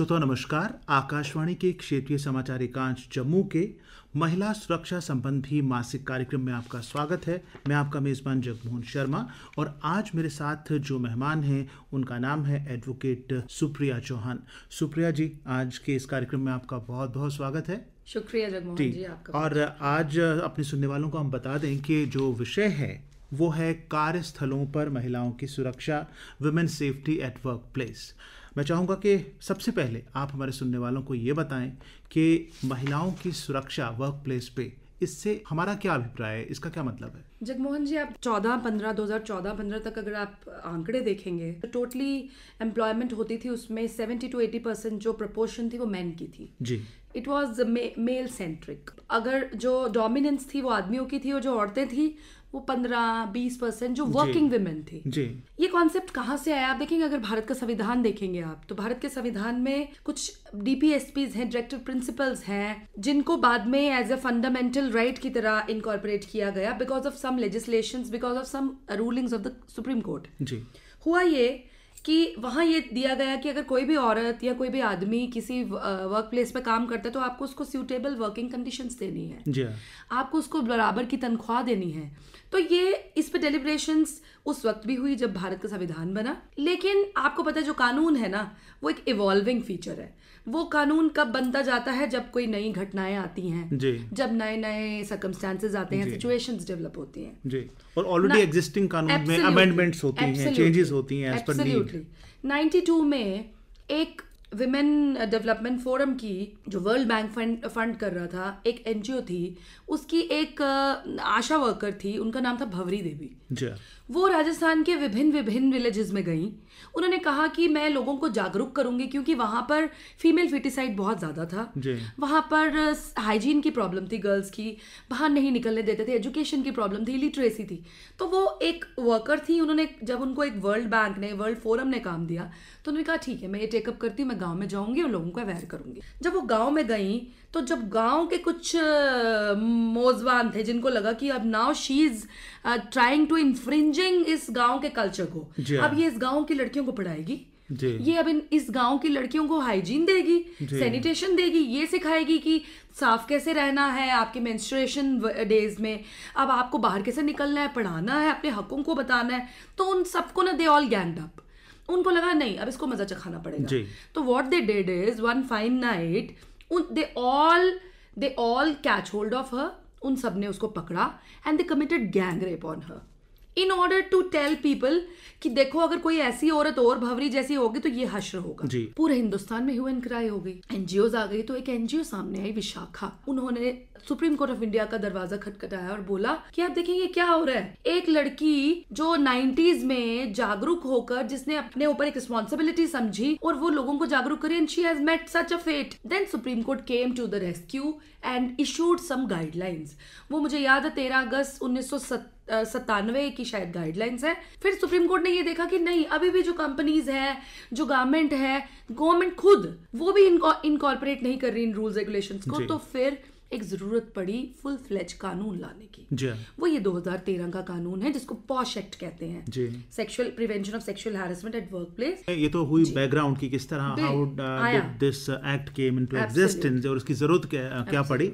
श्रोता नमस्कार आकाशवाणी के क्षेत्रीय समाचार एकांश जम्मू के महिला सुरक्षा संबंधी मासिक कार्यक्रम में आपका स्वागत है मैं आपका मेज़बान जगमोहन शर्मा और आज मेरे साथ जो मेहमान हैं उनका नाम है एडवोकेट सुप्रिया चौहान सुप्रिया जी आज के इस कार्यक्रम में आपका बहुत बहुत स्वागत है शुक्रिया जगमोहन जी आपका और आज अपने सुनने वालों को हम बता दें कि जो विषय है वो है कार्यस्थलों पर महिलाओं की सुरक्षा women safety at work place मैं चाहूँगा कि सबसे पहले आप हमारे सुनने वालों को ये बताएं कि महिलाओं की सुरक्षा वर्क प्लेस पे इससे हमारा क्या अभिप्राय है इसका क्या मतलब है जगमोहन जी आप 14 15 2014 15 तक अगर आप आंकड़े देखेंगे तो टोटली एम्प्लॉयमेंट होती थी उसमें 70 टू 80 परसेंट जो प्रपोर्शन थी वो मैन की थी ji it was male centric अगर जो डोमिनेंस थी वो आदमियों की थी और जो औरतें थी वो पंद्रह बीस परसेंट जो वर्किंग वुमेन थी जी ये कॉन्सेप्ट कहाँ से आया आप देखेंगे अगर भारत का संविधान देखेंगे आप तो भारत के संविधान में कुछ डीपीएसपी हैं डायरेक्टर प्रिंसिपल्स हैं जिनको बाद में एज ए फंडामेंटल राइट की तरह इनकॉर्पोरेट किया गया because of some legislation because of some rulings of the supreme court ji हुआ ये कि वहाँ ये दिया गया कि अगर कोई भी औरत या कोई भी आदमी किसी वर्क प्लेस में काम करता है तो आपको उसको सूटेबल वर्किंग कंडीशन देनी है जी हाँ। आपको उसको बराबर की तनख्वाह देनी है तो ये इस पर डेलीब्रेशन उस वक्त भी हुई जब भारत का संविधान बना लेकिन आपको पता है जो कानून है ना वो एक इवॉल्विंग फीचर है वो कानून कब बनता जाता है जब कोई नई घटनाएं आती हैं जब नए नए सर्कमस्टांसेस आते हैं सिचुएशंस डेवलप होती हैं जी और ऑलरेडी एग्जिस्टिंग कानून में अमेंडमेंट्स होती हैं चेंजेस होती हैं एज पर नीड एब्सोल्युटली 92 में एक विमेन डेवलपमेंट फोरम की जो वर्ल्ड बैंक फंड फंड कर रहा था एक एनजीओ थी उसकी एक uh, आशा वर्कर थी उनका नाम था भवरी देवी वो राजस्थान के विभिन्न विभिन्न विलेजेस में गई उन्होंने कहा कि मैं लोगों को जागरूक करूंगी क्योंकि वहाँ पर फीमेल फिटिसाइड बहुत ज़्यादा था वहाँ पर हाइजीन की प्रॉब्लम थी गर्ल्स की बाहर नहीं निकलने देते थे एजुकेशन की प्रॉब्लम थी लिटरेसी थी तो वो एक वर्कर थी उन्होंने जब उनको एक वर्ल्ड बैंक ने वर्ल्ड फोरम ने काम दिया तो उन्होंने कहा ठीक है मैं ये टेकअप करती हूँ मैं गाँव में जाऊँगी और लोगों को अवेयर करूँगी जब वो गाँव में गई तो जब गाँव के कुछ मोजवान थे जिनको लगा कि अब now she is trying to infringe changing इस गांव के कल्चर को हाँ। अब ये इस गांव की लड़कियों को पढ़ाएगी ये अब इन इस गांव की लड़कियों को हाइजीन देगी सैनिटेशन देगी ये सिखाएगी कि साफ कैसे रहना है आपके मेंस्ट्रुएशन डेज में अब आपको बाहर कैसे निकलना है पढ़ाना है अपने हकों को बताना है तो उन सबको ना दे ऑल गैंग अप उनको लगा नहीं अब इसको मजा चखाना पड़ेगा तो what they did is one fine night they all they all catch hold of her उन सब ने उसको पकड़ा and they committed gang rape on her in order to tell people कि देखो अगर कोई ऐसी औरत और भवरी जैसी होगी तो ये हश्र होगा पूरे हिंदुस्तान में ह्यूमन क्राई हो गई एनजीओ आ गई तो एक एनजीओ सामने आई विशाखा उन्होंने सुप्रीम कोर्ट ऑफ इंडिया का दरवाजा खटखटाया और बोला कि आप देखेंगे क्या हो रहा है एक लड़की जो 90s में जागरूक होकर जिसने अपने ऊपर एक रिस्पॉन्सिबिलिटी समझी और वो लोगों को जागरूक करी and she has met such a fate then supreme court came to the rescue and issued some guidelines वो मुझे याद है तेरह अगस्त उन्नीस सत्तानवे की शायद गाइडलाइंस है फिर सुप्रीम कोर्ट ने ये देखा कि नहीं अभी भी जो कंपनीज है जो गवर्नमेंट है गवर्नमेंट खुद वो भी इनकॉर्पोरेट नहीं कर रही इन रूल्स रेगुलेशन को तो फिर एक जरूरत पड़ी फुल फ्लेज कानून लाने की वो ये 2013 का कानून है जिसको पॉश एक्ट कहते हैं sexual prevention of sexual harassment at work place ये तो हुई बैकग्राउंड की किस तरह how this act came into existence और उसकी जरूरत क्या, क्या पड़ी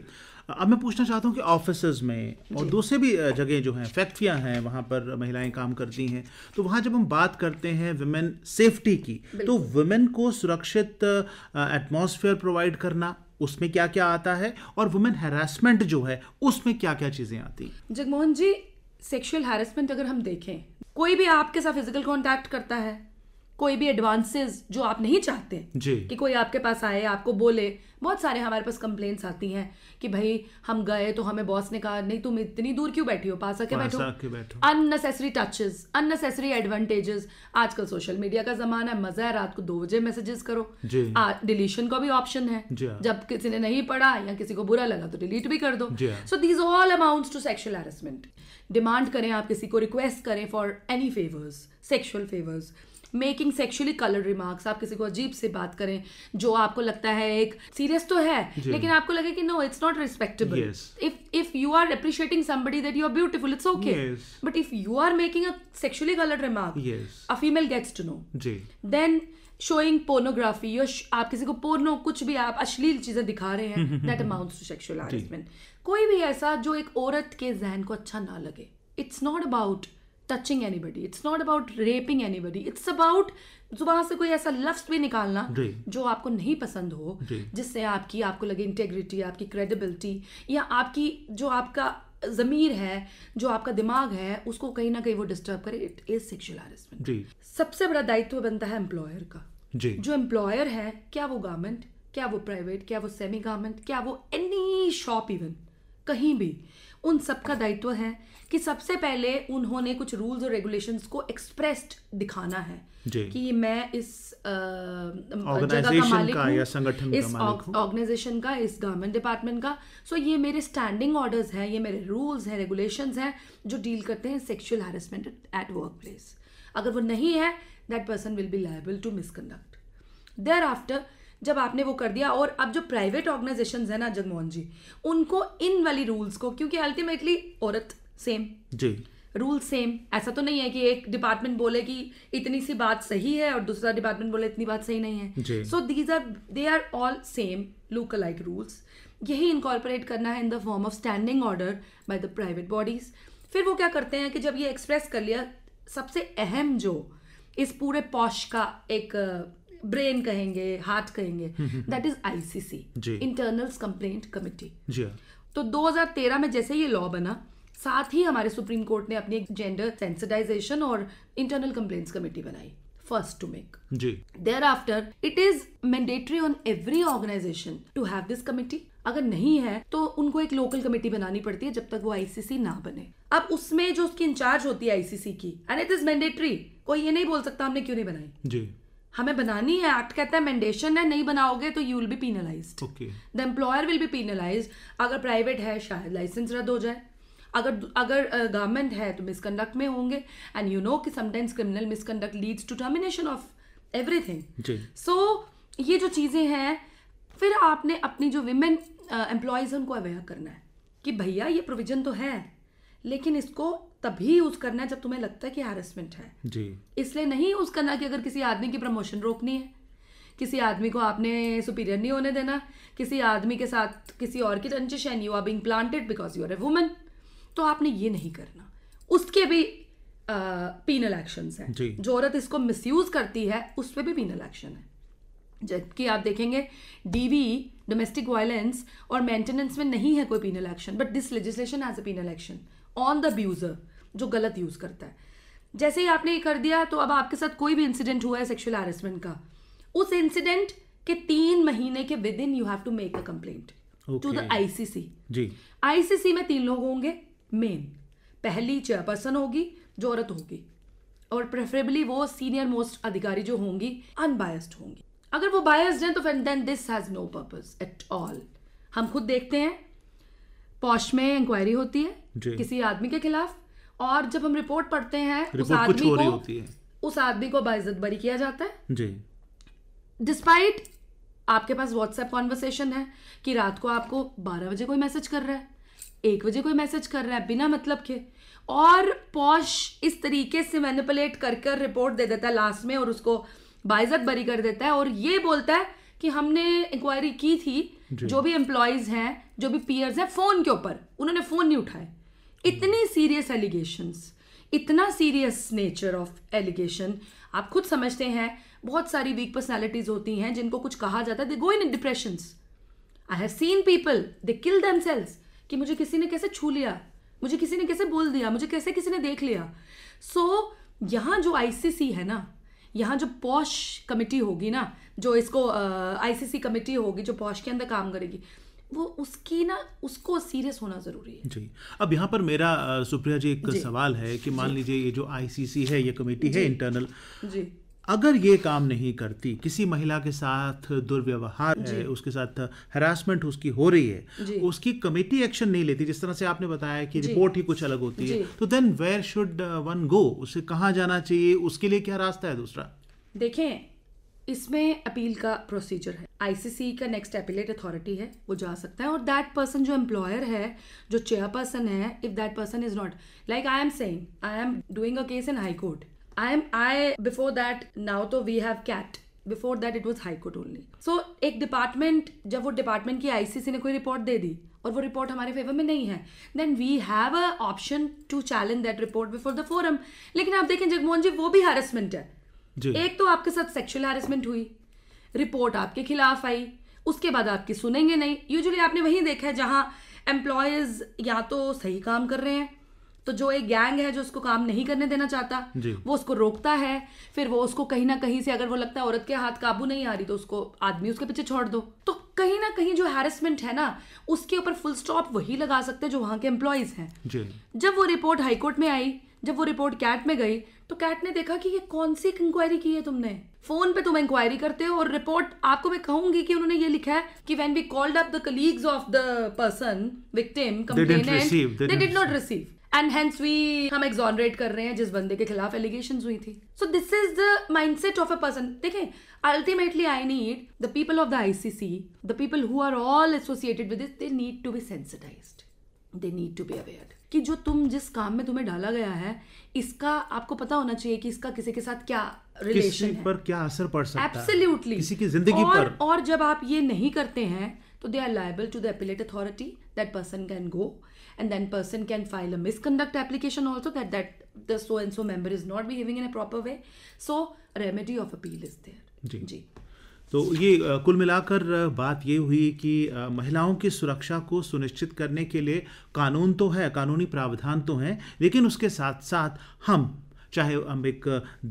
अब मैं पूछना चाहता हूँ कि ऑफिस में और दूसरे भी जगह जो हैं फैक्ट्रियाँ हैं वहाँ पर महिलाएं काम करती हैं तो वहाँ जब हम बात करते हैं वुमेन सेफ्टी की तो वुमेन को सुरक्षित एटमोसफियर प्रोवाइड करना उसमें क्या क्या आता है और वुमेन हेरासमेंट जो है उसमें क्या क्या चीज़ें आती जगमोहन जी सेक्शुअल हेरासमेंट अगर हम देखें कोई भी आपके साथ फिजिकल कॉन्टैक्ट करता है कोई भी एडवांसेस जो आप नहीं चाहते कि कोई आपके पास आए आपको बोले बहुत सारे हमारे पास कंप्लेंट्स आती हैं कि भाई हम गए तो हमें बॉस ने कहा नहीं तुम इतनी दूर क्यों बैठी हो पास आके बैठो अननेसेसरी टचेस अननेसेसरी एडवांटेजेस आजकल सोशल मीडिया का जमाना है मजा है रात को दो बजे मैसेजेस करो डिलीशन का भी ऑप्शन है हाँ। जब किसी ने नहीं पढ़ा या किसी को बुरा लगा तो डिलीट भी कर दो so these all amount to sexual harassment demand करें आप किसी को रिक्वेस्ट करें for any favours sexual favours making sexually coloured remarks आप किसी को अजीब से बात करें जो आपको लगता है एक सीरियस तो है लेकिन आपको लगे कि no it's not respectable if if you are appreciating somebody that you are beautiful it's okay but if you are making a a colour remark a female gets to know then showing pornography आप किसी को porno कुछ भी आप अश्लील चीजें दिखा रहे हैं that amounts to sexual harassment कोई भी ऐसा जो एक औरत के जहन को अच्छा ना लगे it's not about touching anybody it's not about raping anybody it's about जुबान से कोई ऐसा लफ्स भी निकालना जो आपको नहीं पसंद हो जिससे आपकी आपको लगे इंटेग्रिटी आपकी क्रेडिबिलिटी या आपकी जो आपका ज़मीर है जो आपका दिमाग है उसको कहीं ना कहीं वो डिस्टर्ब करे इट इज सेक्शुअल हरेसमेंट सबसे बड़ा दायित्व बनता है एम्प्लॉयर का जी. जो एम्प्लॉयर है क्या वो गारमेंट क्या वो प्राइवेट क्या वो सेमी गारमेंट क्या वो एनी शॉप इवन कहीं भी उन सबका दायित्व है कि सबसे पहले उन्होंने कुछ रूल्स और रेगुलेशंस को एक्सप्रेस्ड दिखाना है कि मैं इस ऑर्गेनाइजेशन का का या संगठन इस ऑर्गेनाइजेशन का इस गवर्नमेंट डिपार्टमेंट का सो so ये मेरे स्टैंडिंग ऑर्डर्स हैं ये मेरे रूल्स हैं रेगुलेशंस हैं जो डील करते हैं sexual harassment at work place अगर वो नहीं है that person will be liable to misconduct thereafter जब आपने वो कर दिया और अब जो प्राइवेट ऑर्गेनाइजेशन है ना जगमोहन जी उनको इन वाली रूल्स को क्योंकि अल्टीमेटली औरत सेम जी रूल सेम ऐसा तो नहीं है कि एक डिपार्टमेंट बोले कि इतनी सी बात सही है और दूसरा डिपार्टमेंट बोले इतनी बात सही नहीं है so these are they are all same look like rules यही इनकॉर्पोरेट करना है in the form of standing order by the private bodies फिर वो क्या करते हैं कि जब ये एक्सप्रेस कर लिया सबसे अहम जो इस पूरे पॉश का एक ब्रेन uh, कहेंगे हार्ट कहेंगे that is ICC internal complaint committee तो 2013 में जैसे ये लॉ बना साथ ही हमारे सुप्रीम कोर्ट ने अपनी एक जेंडर सेंसिटाइजेशन और इंटरनल कंप्लेंट्स कमेटी बनाई first to make ji. After it is mandatory on every organisation to have this committee अगर नहीं है तो उनको एक लोकल कमेटी बनानी पड़ती है जब तक वो आईसीसी ना बने अब उसमें जो उसकी इंचार्ज होती है आईसीसी की एंड इट इज मैंडेटरी कोई ये नहीं बोल सकता हमने क्यों नहीं बनाई जी हमें बनानी है एक्ट कहता है मैंडेशन है नहीं बनाओगे तो you will be penalise the employer will be penalise अगर प्राइवेट है शायद लाइसेंस रद्द हो जाए अगर अगर गवर्नमेंट है तो मिसकंडक्ट में होंगे एंड यू नो कि sometimes criminal misconduct leads to termination of everything so ये जो चीज़ें हैं फिर आपने अपनी जो विमेन एम्प्लॉयज़ हैं उनको अवेयर करना है कि भैया ये प्रोविज़न तो है लेकिन इसको तभी यूज़ करना है जब तुम्हें लगता है कि हेरसमेंट है जी इसलिए नहीं यूज़ करना कि अगर किसी आदमी की प्रमोशन रोकनी है किसी आदमी को आपने सुपीरियर नहीं होने देना किसी आदमी के साथ किसी और की रंजिश and you are being planted because you are a woman तो आपने ये नहीं करना उसके भी पीनल एक्शन है जो औरत इसको मिस करती है उस पर भी पीनल एक्शन है जबकि आप देखेंगे डीवी डोमेस्टिक वायलेंस और मेंटेनेंस में नहीं है कोई penal action but this legislation as a penal action on the abuser जो गलत यूज़ करता है जैसे ही आपने ये कर दिया तो अब आपके साथ कोई भी इंसिडेंट हुआ है सेक्शुअल हेरसमेंट का उस इंसिडेंट के तीन महीने के within you have to make a complaint to the ICC ji ICC में तीन लोग होंगे मेन पहली चेयरपर्सन होगी जो औरत होगी और प्रेफरेबली वो सीनियर मोस्ट अधिकारी जो होंगी अनबायस्ड होंगी अगर वो बायस्ड हैं तो फिर then this has no purpose at all हम खुद देखते हैं पॉश में इंक्वायरी होती है किसी आदमी के खिलाफ और जब हम रिपोर्ट पढ़ते हैं उस आदमी को होती है। उस आदमी को बाइज्जत बरी किया जाता है जी डिस्पाइट आपके पास व्हाट्सएप कॉन्वर्सेशन है कि रात को आपको बारह बजे कोई मैसेज कर रहा है एक बजे कोई मैसेज कर रहा है बिना मतलब के और पॉश इस तरीके से मैनिपुलेट कर कर रिपोर्ट दे देता है लास्ट में और उसको बाइजत बरी कर देता है और ये बोलता है कि हमने इंक्वायरी की थी जो भी एम्प्लॉयज हैं जो भी पीयर्स हैं फ़ोन के ऊपर उन्होंने फ़ोन नहीं उठाए इतनी सीरियस एलिगेशन इतना सीरियस नेचर ऑफ एलिगेशन आप खुद समझते हैं बहुत सारी वीक पर्सनैलिटीज़ होती हैं जिनको कुछ कहा जाता है they go in depression I have seen people they kill themselves कि मुझे किसी ने कैसे छू लिया मुझे किसी ने कैसे बोल दिया मुझे कैसे किसी ने देख लिया सो so, यहाँ जो आईसीसी है ना यहाँ जो पॉश कमेटी होगी ना जो इसको आईसीसी कमेटी होगी जो पॉश के अंदर काम करेगी वो उसकी ना उसको सीरियस होना जरूरी है जी अब यहाँ पर मेरा सुप्रिया जी एक जी, सवाल है कि मान लीजिए ये जो आईसीसी है ये कमेटी है इंटरनल जी अगर ये काम नहीं करती किसी महिला के साथ दुर्व्यवहार है उसके साथ हरासमेंट उसकी हो रही है उसकी कमेटी एक्शन नहीं लेती जिस तरह से आपने बताया कि रिपोर्ट ही कुछ अलग होती है तो then where should one go उसे कहाँ जाना चाहिए उसके लिए क्या रास्ता है दूसरा देखें इसमें अपील का प्रोसीजर है आईसीसी का नेक्स्ट अपीलेट अथॉरिटी है वो जा सकता है और दैट पर्सन जो एम्प्लॉयर है जो चेयरपर्सन है if that person is not like I am saying I am doing a case in high court I am I before that now तो we have CAT before that it was high court only so एक department जब वो department की ICC ने कोई report दे दी और वो report हमारे फेवर में नहीं है then we have a option to challenge that report before the forum लेकिन आप देखें जगमोहन जी वो भी हेरसमेंट है एक तो आपके साथ सेक्शुअल हैरेसमेंट हुई रिपोर्ट आपके खिलाफ आई उसके बाद आपकी सुनेंगे नहीं यूजली आपने वही देखा है जहाँ एम्प्लॉयज या तो सही काम कर रहे हैं तो जो एक गैंग है जो उसको काम नहीं करने देना चाहता वो उसको रोकता है फिर वो उसको कहीं ना कहीं से अगर वो लगता है औरत के हाथ काबू नहीं आ रही तो उसको आदमी उसके पीछे छोड़ दो तो कहीं ना कहीं जो हैरेसमेंट है ना उसके ऊपर फुल स्टॉप वही लगा सकते हैं जो वहां के एम्प्लॉयज हैं जब वो रिपोर्ट हाईकोर्ट में आई जब वो रिपोर्ट कैट में गई तो कैट ने देखा कि ये कौन सी इंक्वायरी की है तुमने फोन पे तुम इंक्वायरी करते हो और रिपोर्ट आपको मैं कहूंगी कि उन्होंने ये लिखा है कि when we called up the colleagues of the person victim complainant they did not receive and hence we हम एग्जॉनरेट कर रहे हैं जिस बंदे के खिलाफ एलिगेशन हुई थी so this is the mind set of a person देखे ultimately I need the people of the I C C the people who are all associated with they need to be sensitise they need to be aware कि जो तुम जिस काम में तुम्हें डाला गया है इसका आपको पता होना चाहिए कि इसका किसी के साथ क्या रिलेशन है पर क्या असर पड़ सकता है एब्सोल्युटली किसी की जिंदगी पर और जब आप ये नहीं करते हैं तो they are liable to the appellate authority that person can go and then person can file a misconduct application also that that the so and so member is not behaving in a proper way so remedy of appeal is there जी जी तो ये कुल मिलाकर बात ये हुई कि महिलाओं की सुरक्षा को सुनिश्चित करने के लिए कानून तो है कानूनी प्रावधान तो हैं लेकिन उसके साथ साथ हम चाहे हम एक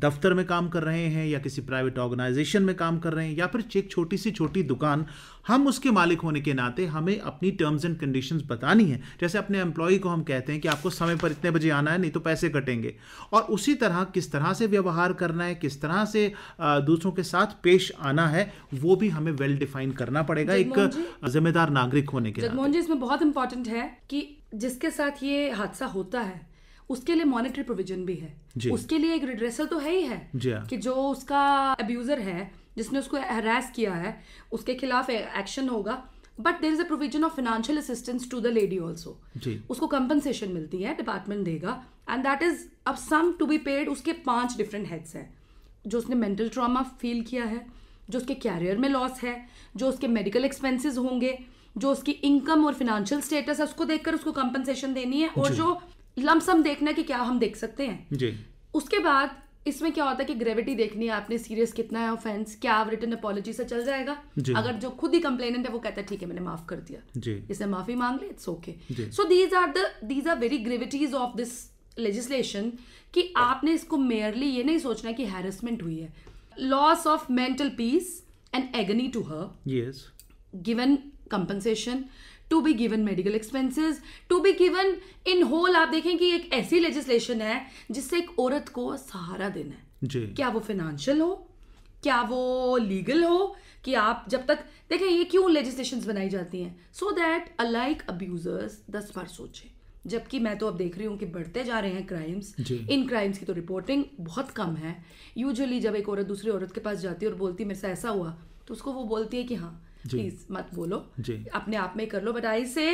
दफ्तर में काम कर रहे हैं या किसी प्राइवेट ऑर्गेनाइजेशन में काम कर रहे हैं या फिर एक छोटी सी छोटी दुकान हम उसके मालिक होने के नाते हमें अपनी टर्म्स एंड कंडीशंस बतानी है जैसे अपने एम्प्लॉय को हम कहते हैं कि आपको समय पर इतने बजे आना है नहीं तो पैसे कटेंगे और उसी तरह किस तरह से व्यवहार करना है किस तरह से दूसरों के साथ पेश आना है वो भी हमें वेल डिफाइन करना पड़ेगा एक जिम्मेदार नागरिक होने के नाते जी इसमें बहुत इंपॉर्टेंट है कि जिसके साथ ये हादसा होता है उसके लिए मॉनिटरी प्रोविजन भी है उसके लिए एक रिड्रेसल तो है ही है हाँ। कि जो उसका अब्यूजर है जिसने उसको हरास किया है उसके खिलाफ एक्शन होगा but there is a provision of financial assistance to the lady also उसको कंपनसेशन मिलती है डिपार्टमेंट देगा एंड दैट इज अब सम टू बी पेड उसके पांच डिफरेंट हेड्स हैं जो उसने मेंटल ट्रामा फील किया है जो उसके कैरियर में लॉस है जो उसके मेडिकल एक्सपेंसिस होंगे जो उसकी इनकम और फिनेंशियल स्टेटस है उसको देखकर उसको कंपनसेशन देनी है और जो लमसम देखना कि क्या हम देख सकते हैं जी उसके बाद इसमें क्या होता है कि ग्रेविटी देखनी है आपने सीरियस कितना है ऑफेंस क्या रिटर्न अपॉलोजी से चल जाएगा अगर जो खुद ही कंप्लेनेंट है वो कहता है ठीक है मैंने माफ कर दिया इसने माफी मांग ली it's okay so these are the these are very gravities of this legislation कि आपने इसको मेयरली ये नहीं सोचना कि हैरेसमेंट हुई है loss of mental peace and agony to her given compensation to be given medical expenses to be given in whole आप देखें कि एक ऐसी लेजिस्लेशन है जिससे एक औरत को सहारा देना है जी. क्या वो फिनेंशियल हो क्या वो लीगल हो कि आप जब तक देखें ये क्यों लेजिस्लेशन बनाई जाती हैं सो दैट अलाइक अब्यूजर्स दस बार सोचें जबकि मैं तो अब देख रही हूँ कि बढ़ते जा रहे हैं क्राइम्स इन क्राइम्स की तो रिपोर्टिंग बहुत कम है यूजुअली जब एक औरत दूसरी औरत के पास जाती है और बोलती मेरे से ऐसा हुआ तो उसको वो बोलती है कि हाँ प्लीज मत बोलो अपने आप में कर लो बट आई से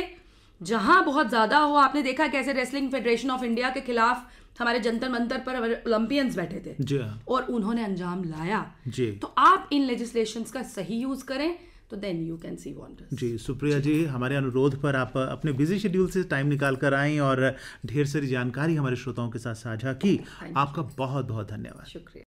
जहां बहुत ज्यादा हो आपने देखा कैसे रेसलिंग फेडरेशन ऑफ इंडिया के खिलाफ हमारे जंतर मंतर पर ओलंपियंस बैठे थे और उन्होंने अंजाम लाया तो आप इन लेजिस्लेशन का सही यूज करें तो then you can see want जी सुप्रिया जी हमारे अनुरोध पर आप अपने बिजी शेड्यूल से टाइम निकाल कर आई और ढेर सारी जानकारी हमारे श्रोताओं के साथ साझा की आपका बहुत बहुत धन्यवाद शुक्रिया